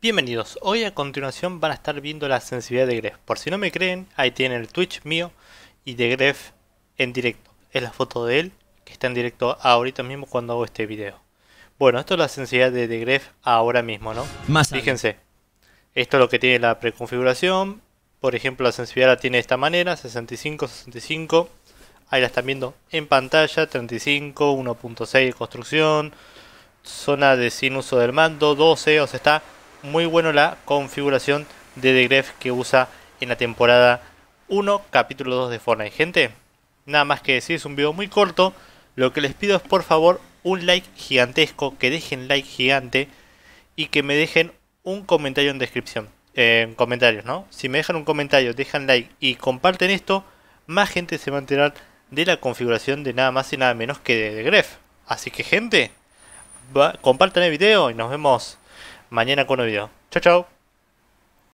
Bienvenidos, hoy a continuación van a estar viendo la sensibilidad de Gref. Por si no me creen, ahí tienen el Twitch mío y de Gref en directo. Es la foto de él que está en directo ahorita mismo cuando hago este video. Bueno, esto es la sensibilidad de, de Gref ahora mismo, ¿no? Más Fíjense, esto es lo que tiene la preconfiguración. Por ejemplo, la sensibilidad la tiene de esta manera, 65, 65. Ahí la están viendo en pantalla, 35, 1.6 de construcción, zona de sin uso del mando, 12, o sea, está muy bueno la configuración de Degref que usa en la temporada 1, capítulo 2 de Fortnite. Gente, nada más que decir, es un video muy corto. Lo que les pido es por favor un like gigantesco, que dejen like gigante y que me dejen un comentario en descripción. Eh, en comentarios, ¿no? Si me dejan un comentario, dejan like y comparten esto, más gente se va a enterar de la configuración de nada más y nada menos que de, de Gref. Así que gente, compartan el video y nos vemos mañana con un nuevo video. Chao, chao.